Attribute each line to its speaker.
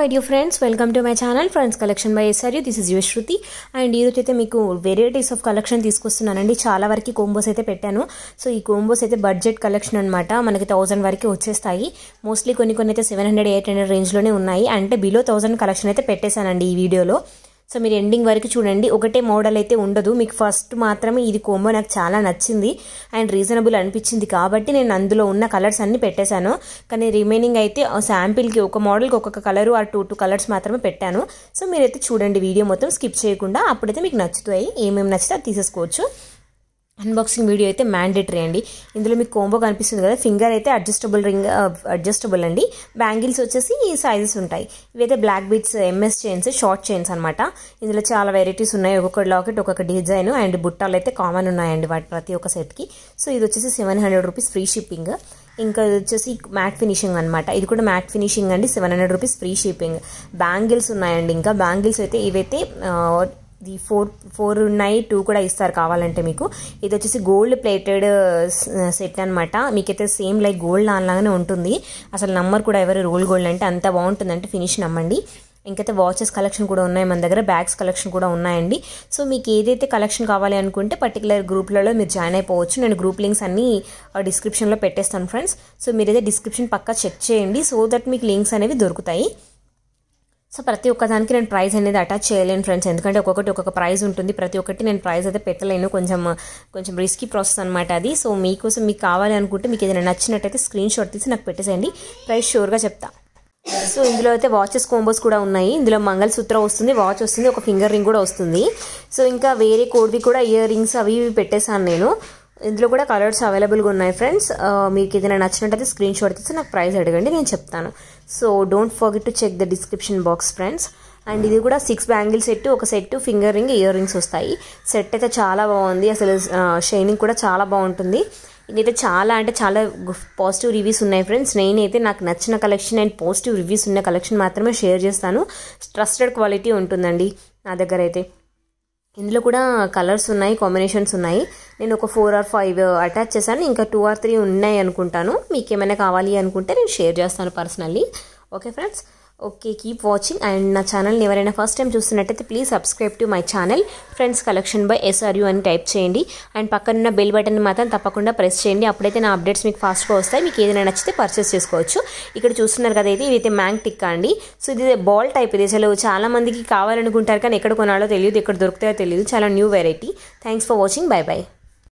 Speaker 1: my dear friends welcome to my channel friends collection by SRU this is Shruti and ఈరోజు అయితే మీకు varieties of collection తీసుకొస్తున్నానండి చాలా వరకు combos అయితే పెట్టాను సో ఈ కోంబోస్ అయితే బడ్జెట్ కలెక్షన్ అనమాట మనకి థౌసండ్ వరకు వచ్చేస్తాయి మోస్ట్లీ కొన్ని కొన్ని అయితే సెవెన్ హండ్రెడ్ ఎయిట్ హండ్రెడ్ రేంజ్లోనే ఉన్నాయి అంటే బిలో థౌసండ్ కలెక్షన్ అయితే పెట్టేశానండి ఈ వీడియోలో సో మీరు ఎండింగ్ వరకు చూడండి ఒకటే మోడల్ అయితే ఉండదు మీకు ఫస్ట్ మాత్రమే ఇది కోంబో నాకు చాలా నచ్చింది అండ్ రీజనబుల్ అనిపించింది కాబట్టి నేను అందులో ఉన్న కలర్స్ అన్నీ పెట్టేశాను కానీ రిమైనింగ్ అయితే శాంపిల్కి ఒక మోడల్కి ఒక్కొక్క కలరు ఆ టూ టూ కలర్స్ మాత్రమే పెట్టాను సో మీరైతే చూడండి వీడియో మొత్తం స్కిప్ చేయకుండా అప్పుడైతే మీకు నచ్చుతాయి ఏమేమి నచ్చితే అది తీసేసుకోవచ్చు అన్బాక్సింగ్ వీడియో అయితే మ్యాండేటరీ అండి ఇందులో మీకు కోంబో కనిపిస్తుంది కదా ఫింగర్ అయితే అడ్జస్టబుల్ రింగ్ అడ్జస్టబుల్ అండి బ్యాంగిల్స్ వచ్చేసి ఈ సైజెస్ ఉంటాయి ఇవైతే black beads MS chains short chains అనమాట ఇందులో చాలా వెరైటీస్ ఉన్నాయి ఒక్కొక్క లాకెట్ ఒక్కొక్క డిజైన్ అండ్ బుట్టాలు అయితే కామన్ ఉన్నాయండి వాటి ప్రతి ఒక్క సెట్కి సో ఇది వచ్చేసి seven hundred rupees free shipping ఇంకా వచ్చేసి మ్యాట్ ఫినిషింగ్ అనమాట ఇది కూడా మ్యాట్ ఫినిషింగ్ అండి seven hundred rupees free shipping bangles ఉన్నాయండి ఇంకా బ్యాంగిల్స్ అయితే ఇవైతే uh, ఇది ఫోర్ ఫోర్ ఉన్నాయి టూ కూడా ఇస్తారు కావాలంటే మీకు ఇది వచ్చేసి గోల్డ్ ప్లేటెడ్ సెట్ అనమాట మీకైతే సేమ్ లైక్ గోల్డ్ లాగానే ఉంటుంది అసలు నంబర్ కూడా ఎవరు రోల్ గోల్డ్ అంటే అంత బాగుంటుంది అంటే ఫినిష్ నమ్మండి ఇంకైతే వాచెస్ కలెక్షన్ కూడా ఉన్నాయి మన దగ్గర బ్యాగ్స్ కలెక్షన్ కూడా ఉన్నాయండి సో మీకు ఏదైతే కలెక్షన్ కావాలి అనుకుంటే పర్టికులర్ గ్రూప్లలో మీరు జాయిన్ అయిపోవచ్చు నేను గ్రూప్ లింక్స్ అన్నీ డిస్క్రిప్షన్లో పెట్టేస్తాను ఫ్రెండ్స్ సో మీరైతే డిస్క్రిప్షన్ పక్కా చెక్ చేయండి సో దట్ మీకు లింక్స్ అనేవి దొరుకుతాయి సో ప్రతి ఒక్కదానికి నేను ప్రైస్ అనేది అటాచ్ చేయలేను ఫ్రెండ్స్ ఎందుకంటే ఒక్కొక్కటి ఒక్కొక్క ప్రైజ్ ఉంటుంది ప్రతి ఒక్కటి నేను ప్రైస్ అయితే పెట్టలేను కొంచెం కొంచెం రిస్కీ ప్రాసెస్ అనమాట అది సో మీకోసం మీకు కావాలి అనుకుంటే మీకు ఏదైనా నచ్చినట్టయితే స్క్రీన్ షాట్ తీసి నాకు పెట్టేసేయండి ప్రైస్ షూర్గా చెప్తా సో ఇందులో అయితే వాచెస్ కోంబోస్ కూడా ఉన్నాయి ఇందులో సూత్ర వస్తుంది వాచ్ వస్తుంది ఒక ఫింగర్ రింగ్ కూడా వస్తుంది సో ఇంకా వేరే కోడ్వి కూడా ఇయర్ రింగ్స్ అవి ఇవి పెట్టేశాను నేను ఇందులో కూడా కలర్స్ అవైలబుల్గా ఉన్నాయి ఫ్రెండ్స్ మీకు ఏదైనా నచ్చినట్టయితే స్క్రీన్ షాట్ తీస్తే నాకు ప్రైస్ అడగండి నేను చెప్తాను so don't forget to check the description box friends and ఇది కూడా సిక్స్ బ్యాంగిల్ సెట్ ఒక set finger ring earrings వస్తాయి సెట్ అయితే చాలా బాగుంది అసలు షైనింగ్ కూడా చాలా బాగుంటుంది ఇదైతే చాలా అంటే చాలా పాజిటివ్ రివ్యూస్ ఉన్నాయి ఫ్రెండ్స్ నేనైతే నాకు నచ్చిన కలెక్షన్ అండ్ పాజిటివ్ రివ్యూస్ ఉన్న కలెక్షన్ మాత్రమే షేర్ చేస్తాను ట్రస్టెడ్ క్వాలిటీ ఉంటుందండి నా దగ్గర అయితే ఇందులో కూడా కలర్స్ ఉన్నాయి కాంబినేషన్స్ ఉన్నాయి నేను ఒక ఫోర్ ఆర్ ఫైవ్ అటాచ్ చేశాను ఇంకా టూ ఆర్ త్రీ ఉన్నాయి అనుకుంటాను మీకు ఏమైనా కావాలి అనుకుంటే నేను షేర్ చేస్తాను personally okay friends okay keep watching and నా ఛానల్ని ఎవరైనా ఫస్ట్ టైం చూస్తున్నట్టయితే please subscribe to my channel friends collection by you అని టైప్ చేయండి అండ్ పక్కనున్న బెల్ బటన్ మాత్రం తప్పకుండా ప్రెస్ చేయండి అప్పుడైతే నా అప్డేట్స్ మీకు ఫాస్ట్గా వస్తాయి మీకు ఏదైనా నచ్చితే పర్చేస్ చేసుకోవచ్చు ఇక్కడ చూస్తున్నారు కదా ఇది ఇదైతే మ్యాంగ్ టిక్ అండి సో ఇది బాల్ టైప్ ఇది అసలు చాలామందికి కావాలనుకుంటారు కానీ ఎక్కడ కొనాలో తెలియదు ఎక్కడ దొరుకుతాయో తెలియదు చాలా new variety thanks for watching bye bye